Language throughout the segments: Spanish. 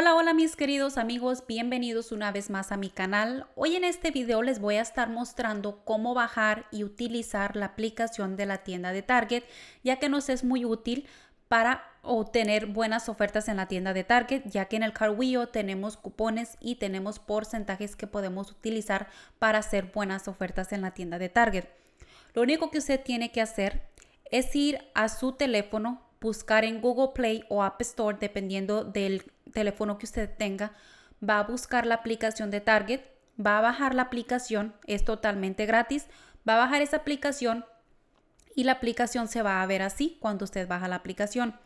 Hola, hola mis queridos amigos, bienvenidos una vez más a mi canal. Hoy en este video les voy a estar mostrando cómo bajar y utilizar la aplicación de la tienda de Target, ya que nos es muy útil para obtener buenas ofertas en la tienda de Target, ya que en el CarWheel tenemos cupones y tenemos porcentajes que podemos utilizar para hacer buenas ofertas en la tienda de Target. Lo único que usted tiene que hacer es ir a su teléfono, buscar en Google Play o App Store dependiendo del teléfono que usted tenga, va a buscar la aplicación de Target, va a bajar la aplicación, es totalmente gratis, va a bajar esa aplicación y la aplicación se va a ver así cuando usted baja la aplicación.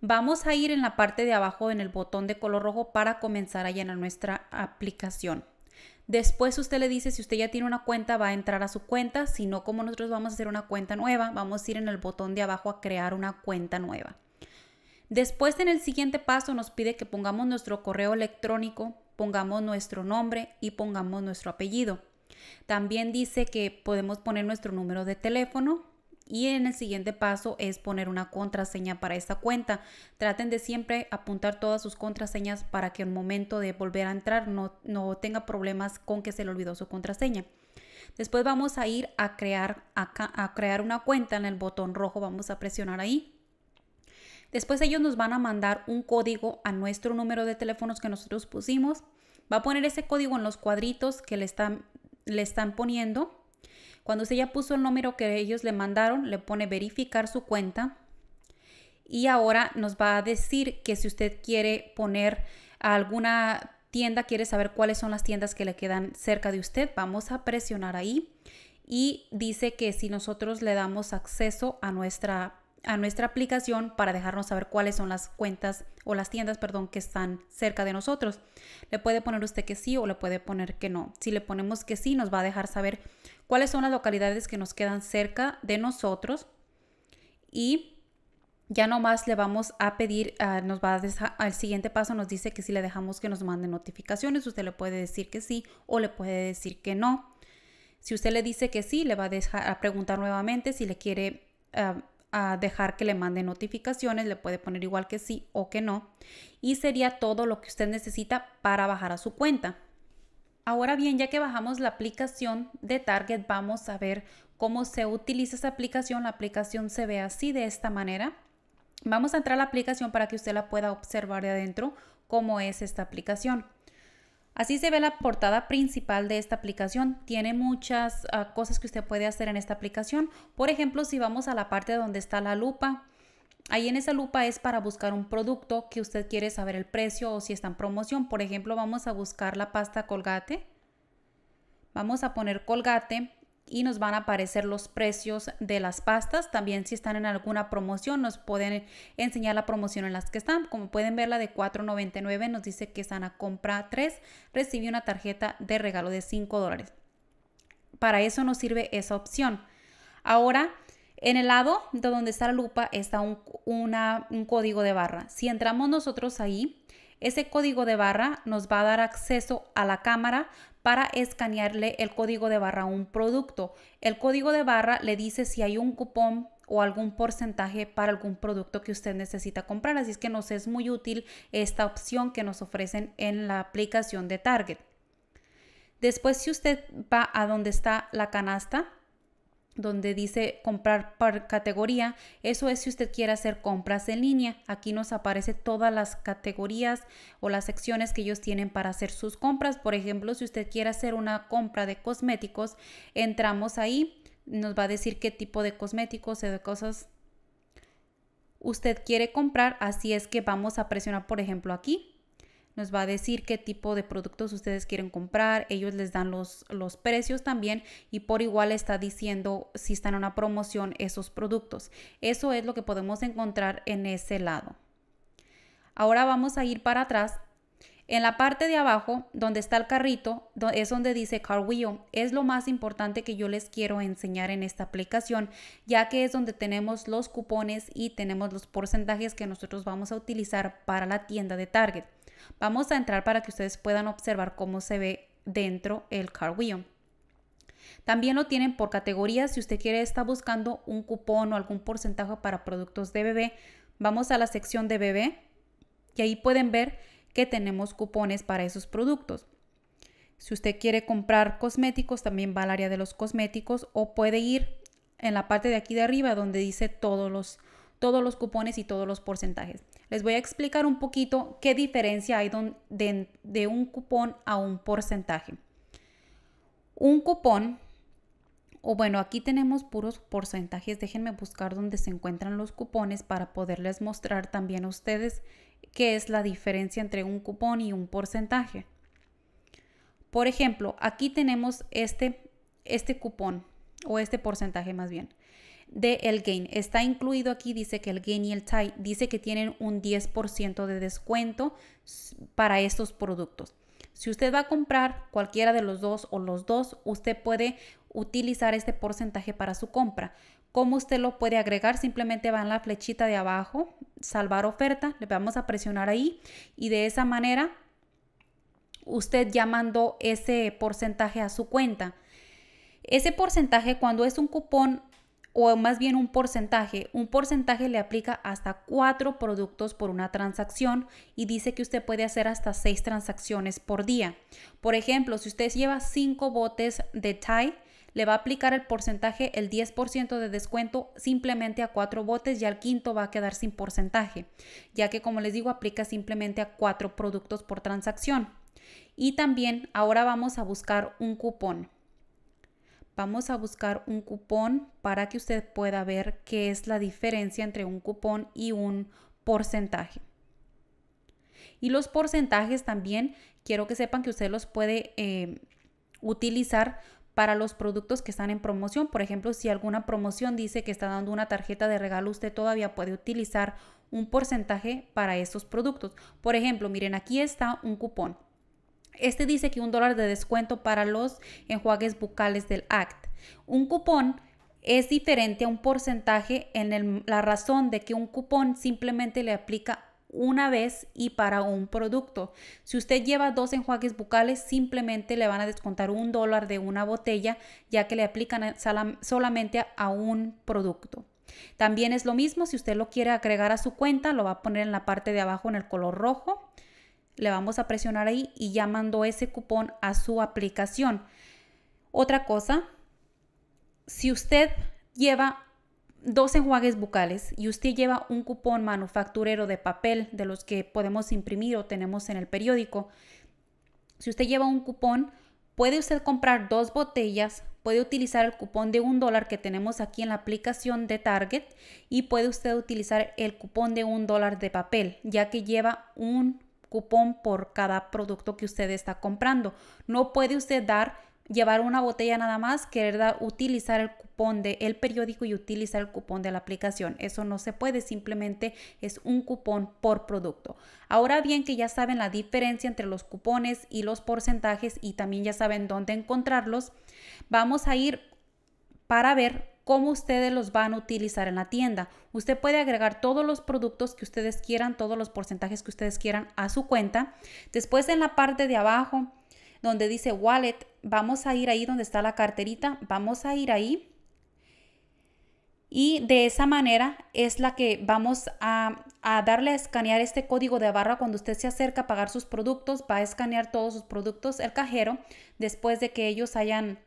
Vamos a ir en la parte de abajo en el botón de color rojo para comenzar a llenar nuestra aplicación. Después usted le dice si usted ya tiene una cuenta, va a entrar a su cuenta. Si no, como nosotros vamos a hacer una cuenta nueva, vamos a ir en el botón de abajo a crear una cuenta nueva. Después en el siguiente paso nos pide que pongamos nuestro correo electrónico, pongamos nuestro nombre y pongamos nuestro apellido. También dice que podemos poner nuestro número de teléfono y en el siguiente paso es poner una contraseña para esta cuenta. Traten de siempre apuntar todas sus contraseñas para que el momento de volver a entrar no, no tenga problemas con que se le olvidó su contraseña. Después vamos a ir a crear, a crear una cuenta en el botón rojo, vamos a presionar ahí Después ellos nos van a mandar un código a nuestro número de teléfonos que nosotros pusimos. Va a poner ese código en los cuadritos que le están, le están poniendo. Cuando usted ya puso el número que ellos le mandaron, le pone verificar su cuenta. Y ahora nos va a decir que si usted quiere poner a alguna tienda, quiere saber cuáles son las tiendas que le quedan cerca de usted, vamos a presionar ahí. Y dice que si nosotros le damos acceso a nuestra a nuestra aplicación para dejarnos saber cuáles son las cuentas o las tiendas, perdón, que están cerca de nosotros. Le puede poner usted que sí o le puede poner que no. Si le ponemos que sí, nos va a dejar saber cuáles son las localidades que nos quedan cerca de nosotros y ya nomás le vamos a pedir, ah, nos va a al siguiente paso nos dice que si le dejamos que nos manden notificaciones, usted le puede decir que sí o le puede decir que no. Si usted le dice que sí, le va a dejar a preguntar nuevamente si le quiere ah, a dejar que le mande notificaciones, le puede poner igual que sí o que no. Y sería todo lo que usted necesita para bajar a su cuenta. Ahora bien, ya que bajamos la aplicación de Target, vamos a ver cómo se utiliza esa aplicación. La aplicación se ve así de esta manera. Vamos a entrar a la aplicación para que usted la pueda observar de adentro cómo es esta aplicación. Así se ve la portada principal de esta aplicación. Tiene muchas ah, cosas que usted puede hacer en esta aplicación. Por ejemplo, si vamos a la parte donde está la lupa, Ahí en esa lupa es para buscar un producto que usted quiere saber el precio o si está en promoción. Por ejemplo, vamos a buscar la pasta colgate. Vamos a poner colgate y nos van a aparecer los precios de las pastas. También si están en alguna promoción nos pueden enseñar la promoción en las que están. Como pueden ver la de $4.99 nos dice que están a compra 3, recibe una tarjeta de regalo de 5 dólares. Para eso nos sirve esa opción. Ahora, en el lado de donde está la lupa está un, un código de barra. Si entramos nosotros ahí, ese código de barra nos va a dar acceso a la cámara para escanearle el código de barra a un producto. El código de barra le dice si hay un cupón o algún porcentaje para algún producto que usted necesita comprar. Así es que nos es muy útil esta opción que nos ofrecen en la aplicación de Target. Después, si usted va a donde está la canasta, donde dice comprar por categoría. Eso es si usted quiere hacer compras en línea. Aquí nos aparece todas las categorías o las secciones que ellos tienen para hacer sus compras. Por ejemplo, si usted quiere hacer una compra de cosméticos, entramos ahí, nos va a decir qué tipo de cosméticos o de cosas usted quiere comprar. Así es que vamos a presionar, por ejemplo, aquí nos va a decir qué tipo de productos ustedes quieren comprar, ellos les dan los, los precios también y por igual está diciendo si están en una promoción esos productos. Eso es lo que podemos encontrar en ese lado. Ahora vamos a ir para atrás en la parte de abajo, donde está el carrito, es donde dice Carwheel. Es lo más importante que yo les quiero enseñar en esta aplicación, ya que es donde tenemos los cupones y tenemos los porcentajes que nosotros vamos a utilizar para la tienda de Target. Vamos a entrar para que ustedes puedan observar cómo se ve dentro el car También lo tienen por categoría. Si usted quiere estar buscando un cupón o algún porcentaje para productos de bebé, vamos a la sección de bebé y ahí pueden ver que tenemos cupones para esos productos. Si usted quiere comprar cosméticos, también va al área de los cosméticos o puede ir en la parte de aquí de arriba donde dice todos los, todos los cupones y todos los porcentajes les voy a explicar un poquito qué diferencia hay de, un cupón a un porcentaje. Un cupón, o bueno, aquí tenemos puros porcentajes, déjenme buscar dónde se encuentran los cupones para poderles mostrar también a ustedes qué es la diferencia entre un cupón y un porcentaje. Por ejemplo, aquí tenemos este, este cupón o este porcentaje más bien. De el gain. Está incluido aquí, dice que el gain y el tie, dice que tienen un 10% de descuento para estos productos. Si usted va a comprar cualquiera de los dos o los dos, usted puede utilizar este porcentaje para su compra. ¿Cómo usted lo puede agregar? Simplemente va en la flechita de abajo, salvar oferta, le vamos a presionar ahí y de esa manera usted ya mandó ese porcentaje a su cuenta. Ese porcentaje cuando es un cupón o más bien un porcentaje. Un porcentaje le aplica hasta cuatro productos por una transacción y dice que usted puede hacer hasta seis transacciones por día. Por ejemplo, si usted lleva cinco botes de Thai, le va a aplicar el porcentaje, el 10% de descuento simplemente a cuatro botes y al quinto va a quedar sin porcentaje, ya que como les digo, aplica simplemente a cuatro productos por transacción. Y también ahora vamos a buscar un cupón vamos a buscar un cupón para que usted pueda ver qué es la diferencia entre un cupón y un porcentaje. Y los porcentajes también quiero que sepan que usted los puede eh, utilizar para los productos que están en promoción. Por ejemplo, si alguna promoción dice que está dando una tarjeta de regalo, usted todavía puede utilizar un porcentaje para estos productos. Por ejemplo, miren, aquí está un cupón. Este dice que un dólar de descuento para los enjuagues bucales del ACT. Un cupón es diferente a un porcentaje en la razón de que un cupón simplemente le aplica una vez y para un producto. Si usted lleva dos enjuagues bucales, simplemente le van a descontar un dólar de una botella, ya que le aplican solamente a un producto. También es lo mismo, si usted lo quiere agregar a su cuenta, lo va a poner en la parte de abajo en el color rojo le vamos a presionar ahí y ya mandó ese cupón a su aplicación. Otra cosa, si usted lleva dos enjuagues bucales y usted lleva un cupón manufacturero de papel de los que podemos imprimir o tenemos en el periódico, si usted lleva un cupón, puede usted comprar dos botellas, puede utilizar el cupón de un dólar que tenemos aquí en la aplicación de Target y puede usted utilizar el cupón de un dólar de papel, ya que lleva un cupón por cada producto que usted está comprando. No puede usted dar llevar una botella nada más, querer dar, utilizar el cupón del periódico y utilizar el cupón de la aplicación. Eso no se puede, simplemente es un cupón por producto. Ahora bien que ya saben la diferencia entre los cupones y los porcentajes y también ya saben dónde encontrarlos, vamos a ir para ver cómo ustedes los van a utilizar en la tienda. Usted puede agregar todos los productos que ustedes quieran, todos los porcentajes que ustedes quieran a su cuenta. Después en la parte de abajo donde dice wallet, vamos a ir ahí donde está la carterita, vamos a ir ahí. Y de esa manera es la que vamos a, a darle a escanear este código de barra cuando usted se acerca a pagar sus productos. Va a escanear todos sus productos el cajero después de que ellos hayan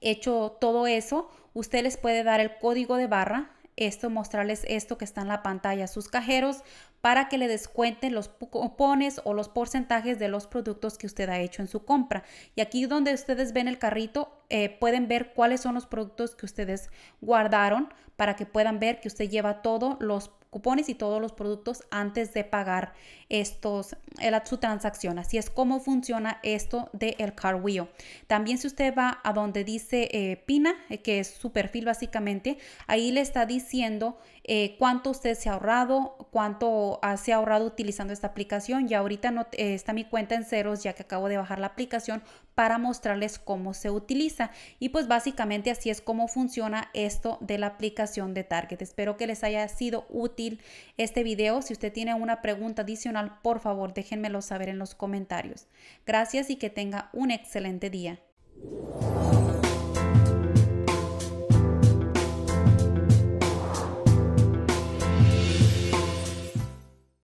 hecho todo eso usted les puede dar el código de barra, esto, mostrarles esto que está en la pantalla sus cajeros para que le descuenten los cupones o los porcentajes de los productos que usted ha hecho en su compra. Y aquí donde ustedes ven el carrito, eh, pueden ver cuáles son los productos que ustedes guardaron para que puedan ver que usted lleva todos los cupones y todos los productos antes de pagar estos, su transacción. Así es como funciona esto del de el wheel. También si usted va a donde dice eh, Pina, eh, que es su perfil básicamente, ahí le está diciendo eh, cuánto usted se ha ahorrado, cuánto se ha ahorrado utilizando esta aplicación. Ya ahorita no, está mi cuenta en ceros ya que acabo de bajar la aplicación para mostrarles cómo se utiliza. Y pues básicamente así es como funciona esto de la aplicación de Target. Espero que les haya sido útil este video. Si usted tiene una pregunta adicional, por favor déjenmelo saber en los comentarios. Gracias y que tenga un excelente día.